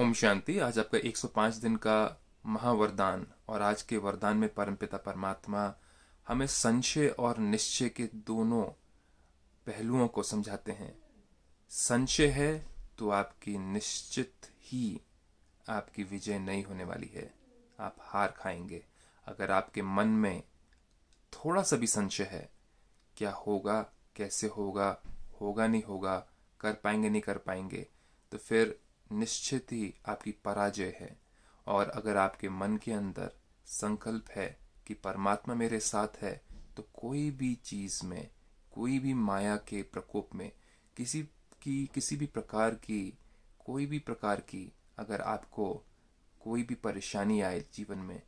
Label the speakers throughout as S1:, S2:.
S1: ओम शांति आज आपका 105 दिन का महावरदान और आज के वरदान में परमपिता परमात्मा हमें संशय और निश्चय के दोनों पहलुओं को समझाते हैं संशय है तो आपकी निश्चित ही आपकी विजय नहीं होने वाली है आप हार खाएंगे अगर आपके मन में थोड़ा सा भी संशय है क्या होगा कैसे होगा होगा नहीं होगा कर पाएंगे नहीं कर पाएंगे तो फिर निश्चित ही आपकी पराजय है और अगर आपके मन के अंदर संकल्प है कि परमात्मा मेरे साथ है तो कोई भी चीज़ में कोई भी माया के प्रकोप में किसी की किसी भी प्रकार की कोई भी प्रकार की अगर आपको कोई भी परेशानी आए जीवन में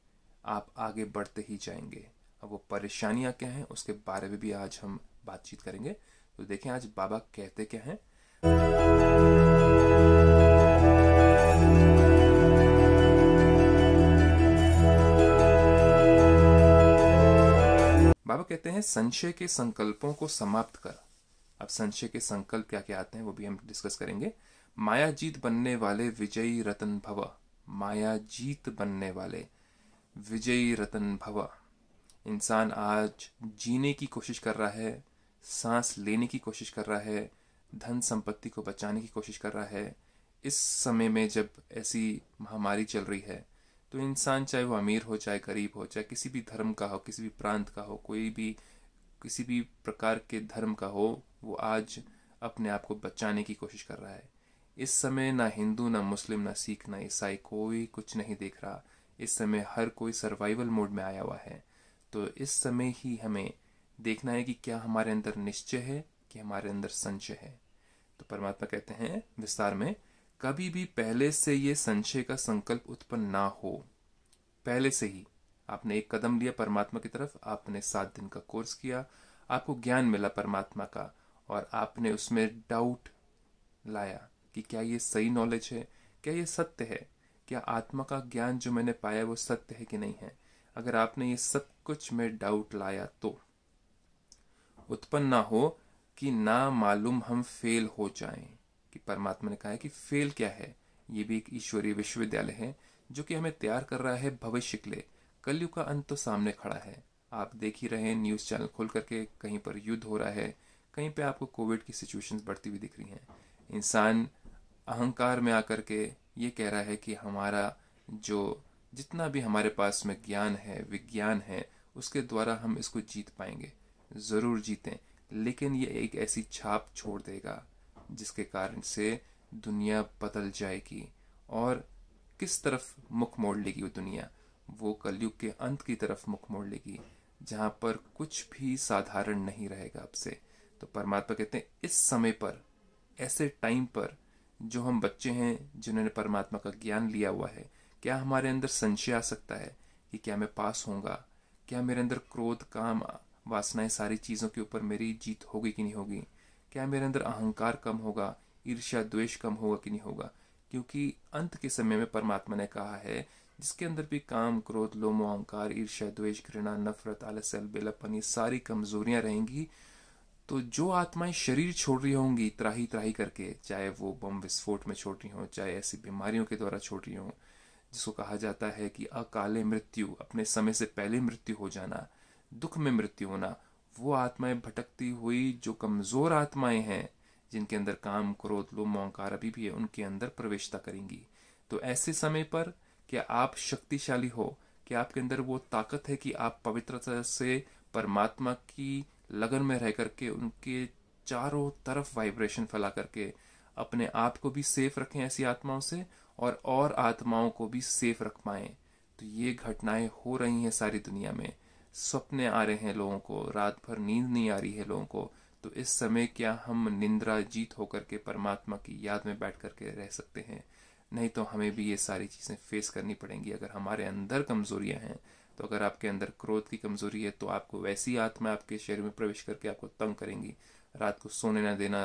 S1: आप आगे बढ़ते ही जाएंगे अब वो परेशानियां क्या हैं उसके बारे में भी आज हम बातचीत करेंगे तो देखें आज बाबा कहते क्या हैं बाबा कहते हैं संशय के संकल्पों को समाप्त कर अब संशय के संकल्प क्या क्या आते हैं वो भी हम डिस्कस करेंगे माया जीत बनने वाले विजयी रतन भव माया जीत बनने वाले विजयी रतन भव इंसान आज जीने की कोशिश कर रहा है सांस लेने की कोशिश कर रहा है धन संपत्ति को बचाने की कोशिश कर रहा है इस समय में जब ऐसी महामारी चल रही है तो इंसान चाहे वो अमीर हो चाहे गरीब हो चाहे किसी भी धर्म का हो किसी भी प्रांत का हो कोई भी किसी भी प्रकार के धर्म का हो वो आज अपने आप को बचाने की कोशिश कर रहा है इस समय ना हिंदू ना मुस्लिम ना सिख ना ईसाई कोई कुछ नहीं देख रहा इस समय हर कोई सर्वाइवल मोड में आया हुआ है तो इस समय ही हमें देखना है कि क्या हमारे अंदर निश्चय है कि हमारे अंदर संचय है तो परमात्मा कहते हैं विस्तार में कभी भी पहले से ये संशय का संकल्प उत्पन्न ना हो पहले से ही आपने एक कदम लिया परमात्मा की तरफ आपने सात दिन का कोर्स किया आपको ज्ञान मिला परमात्मा का और आपने उसमें डाउट लाया कि क्या ये सही नॉलेज है क्या ये सत्य है क्या आत्मा का ज्ञान जो मैंने पाया वो सत्य है कि नहीं है अगर आपने ये सब कुछ में डाउट लाया तो उत्पन्न ना हो कि ना मालूम हम फेल हो जाएं परमात्मा ने कहा है कि फेल क्या है ये भी एक ईश्वरीय विश्वविद्यालय है जो कि हमें तैयार कर रहा है भविष्य के लिए कलयुग का अंत तो सामने खड़ा है आप देख ही रहे न्यूज़ चैनल खोल करके कहीं पर युद्ध हो रहा है कहीं पे आपको कोविड की सिचुएशन बढ़ती हुई दिख रही हैं इंसान अहंकार में आकर के ये कह रहा है कि हमारा जो जितना भी हमारे पास में ज्ञान है विज्ञान है उसके द्वारा हम इसको जीत पाएंगे ज़रूर जीतें लेकिन ये एक ऐसी छाप छोड़ देगा जिसके कारण से दुनिया बदल जाएगी और किस तरफ मुख मोड़ लेगी वो दुनिया वो कलयुग के अंत की तरफ मुख मोड़ लेगी जहाँ पर कुछ भी साधारण नहीं रहेगा आपसे तो परमात्मा कहते हैं इस समय पर ऐसे टाइम पर जो हम बच्चे हैं जिन्होंने परमात्मा का ज्ञान लिया हुआ है क्या हमारे अंदर संशय आ सकता है कि क्या मैं पास होऊंगा क्या मेरे अंदर क्रोध काम वासनाएं सारी चीज़ों के ऊपर मेरी जीत होगी कि नहीं होगी क्या मेरे अंदर अहंकार कम होगा ईर्ष्या द्वेष कम होगा कि नहीं होगा क्योंकि अंत के समय में परमात्मा ने कहा है जिसके अंदर भी काम क्रोध लोमो अहंकार ईर्ष्या द्वेष घृणा नफरत आलस्य बेलपन ये सारी कमजोरियां रहेंगी तो जो आत्माएं शरीर छोड़ रही होंगी त्राही त्राही करके चाहे वो बम विस्फोट में छोड़ रही हों चाहे ऐसी बीमारियों के द्वारा छोड़ रही हों जिसको कहा जाता है कि अकाले मृत्यु अपने समय से पहले मृत्यु हो जाना दुख में मृत्यु होना वो आत्माएं भटकती हुई जो कमज़ोर आत्माएं हैं जिनके अंदर काम क्रोध लो अहंकार अभी भी है उनके अंदर प्रवेशता करेंगी तो ऐसे समय पर क्या आप शक्तिशाली हो क्या आपके अंदर वो ताकत है कि आप पवित्रता से परमात्मा की लगन में रह करके उनके चारों तरफ वाइब्रेशन फैला करके अपने आप को भी सेफ रखें ऐसी आत्माओं से और और आत्माओं को भी सेफ रख पाएं तो ये घटनाएं हो रही हैं सारी दुनिया में सपने आ रहे हैं लोगों को रात भर नींद नहीं आ रही है लोगों को तो इस समय क्या हम निंद्रा जीत होकर के परमात्मा की याद में बैठ करके रह सकते हैं नहीं तो हमें भी ये सारी चीज़ें फेस करनी पड़ेंगी अगर हमारे अंदर कमजोरियां हैं तो अगर आपके अंदर क्रोध की कमज़ोरी है तो आपको वैसी आत्मा आपके शरीर में प्रवेश करके आपको तंग करेंगी रात को सोने ना देना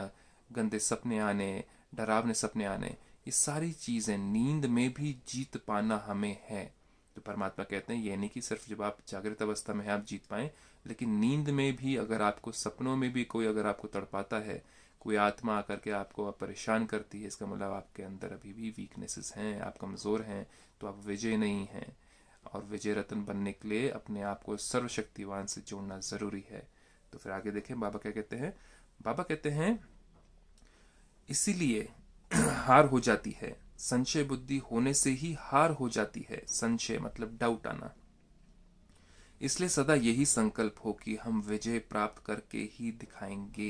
S1: गंदे सपने आने डरावने सपने आने ये सारी चीज़ें नींद में भी जीत पाना हमें है तो परमात्मा कहते हैं ये नहीं कि सिर्फ जब आप जागृत अवस्था में हैं आप जीत पाएं लेकिन नींद में भी अगर आपको सपनों में भी कोई अगर आपको तड़पाता है कोई आत्मा आकर के आपको आप परेशान करती है इसका मतलब आपके अंदर अभी भी वीकनेसेस हैं आप कमज़ोर हैं तो आप विजय नहीं हैं और विजय रत्न बनने के लिए अपने आप को सर्वशक्तिवान से जोड़ना ज़रूरी है तो फिर आगे देखें बाबा क्या कहते हैं बाबा कहते हैं इसीलिए हार हो जाती है संशय बुद्धि होने से ही हार हो जाती है संशय मतलब डाउट आना इसलिए सदा यही संकल्प हो कि हम विजय प्राप्त करके ही दिखाएंगे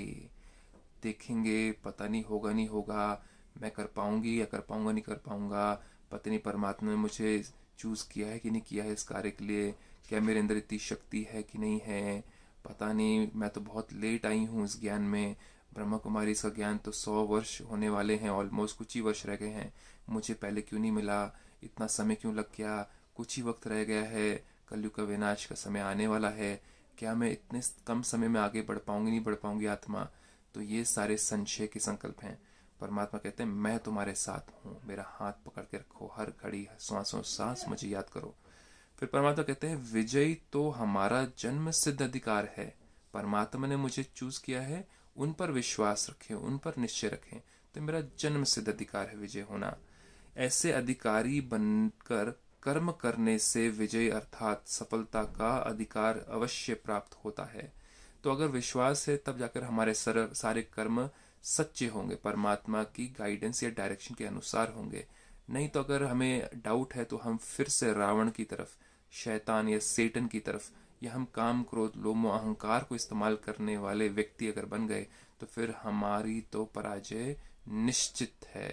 S1: देखेंगे पता नहीं होगा नहीं होगा मैं कर पाऊंगी या कर पाऊंगा नहीं कर पाऊंगा पता नहीं परमात्मा ने मुझे चूज किया है कि नहीं किया है इस कार्य के लिए क्या मेरे अंदर इतनी शक्ति है कि नहीं है पता नहीं मैं तो बहुत लेट आई हूं इस ज्ञान में ब्रह्मा कुमारी इसका ज्ञान तो सौ वर्ष होने वाले हैं ऑलमोस्ट कुछ ही वर्ष रह गए हैं मुझे पहले क्यों नहीं मिला इतना समय क्यों लग गया कुछ ही वक्त रह गया है कलयुग का विनाश का समय आने वाला है क्या मैं इतने कम समय में आगे बढ़ पाऊंगी नहीं बढ़ पाऊंगी आत्मा तो ये सारे संशय के संकल्प हैं परमात्मा कहते हैं मैं तुम्हारे साथ हूँ मेरा हाथ पकड़ के रखो हर घड़ी सांसों सांस मुझे याद करो फिर परमात्मा कहते हैं विजय तो हमारा जन्म सिद्ध अधिकार है परमात्मा ने मुझे चूज किया है उन पर विश्वास रखें उन पर निश्चय रखें तो मेरा जन्म सिद्ध अधिकार है विजय होना ऐसे अधिकारी बनकर कर्म करने से विजय अर्थात सफलता का अधिकार अवश्य प्राप्त होता है तो अगर विश्वास है तब जाकर हमारे सर, सारे कर्म सच्चे होंगे परमात्मा की गाइडेंस या डायरेक्शन के अनुसार होंगे नहीं तो अगर हमें डाउट है तो हम फिर से रावण की तरफ शैतान या सेटन की तरफ या हम काम क्रोध लोमो अहंकार को इस्तेमाल करने वाले व्यक्ति अगर बन गए तो फिर हमारी तो पराजय निश्चित है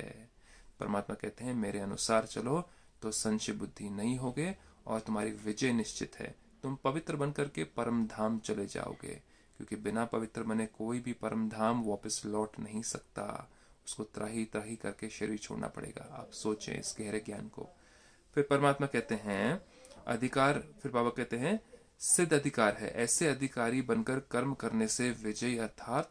S1: परमात्मा कहते हैं मेरे अनुसार चलो तो संशय बुद्धि नहीं होगे और तुम्हारी विजय निश्चित है तुम पवित्र बन करके परम धाम चले जाओगे क्योंकि बिना पवित्र बने कोई भी परम धाम वापस लौट नहीं सकता उसको त्राही त्राही करके शरीर छोड़ना पड़ेगा आप सोचें इस गहरे ज्ञान को फिर परमात्मा कहते हैं अधिकार फिर बाबा कहते हैं सिद्ध अधिकार है ऐसे अधिकारी बनकर कर्म करने से विजय अर्थात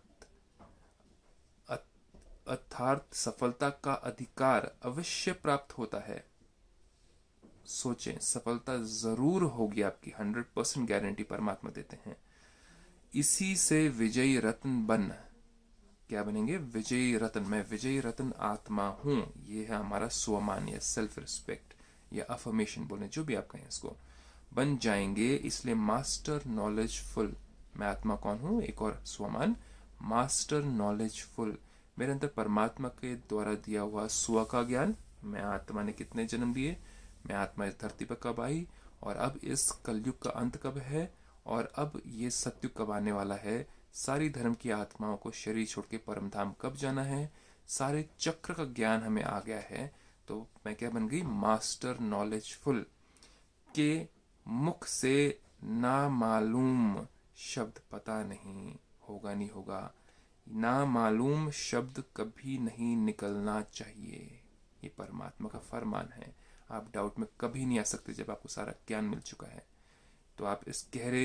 S1: अर्थात सफलता का अधिकार अवश्य प्राप्त होता है सोचें सफलता जरूर होगी आपकी हंड्रेड परसेंट गारंटी परमात्मा देते हैं इसी से विजयी रत्न बन क्या बनेंगे विजयी रत्न मैं विजयी रत्न आत्मा हूं ये है हमारा स्वमान या सेल्फ रिस्पेक्ट या अफर्मेशन बोले जो भी आप कहें इसको बन जाएंगे इसलिए मास्टर नॉलेजफुल मैं आत्मा कौन हूँ एक और स्वमान मास्टर नॉलेजफुल मेरे अंदर परमात्मा के द्वारा दिया हुआ स्व का ज्ञान मैं आत्मा ने कितने जन्म दिए मैं आत्मा इस धरती पर कब आई और अब इस कलयुग का अंत कब है और अब ये सत्युग कब आने वाला है सारी धर्म की आत्माओं को शरीर छोड़ के परमधाम कब जाना है सारे चक्र का ज्ञान हमें आ गया है तो मैं क्या बन गई मास्टर नॉलेजफुल के मुख से नामालूम शब्द पता नहीं होगा नहीं होगा नामालूम शब्द कभी नहीं निकलना चाहिए ये परमात्मा का फरमान है आप डाउट में कभी नहीं आ सकते जब आपको सारा ज्ञान मिल चुका है तो आप इस गहरे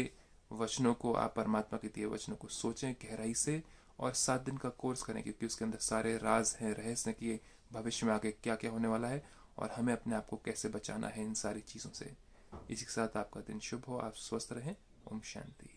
S1: वचनों को आप परमात्मा के दिए वचनों को सोचें गहराई से और सात दिन का कोर्स करें क्योंकि उसके अंदर सारे राज हैं रहस्य कि भविष्य में आगे क्या क्या होने वाला है और हमें अपने आप को कैसे बचाना है इन सारी चीज़ों से इसी के साथ आपका दिन शुभ हो आप स्वस्थ रहें ओम शांति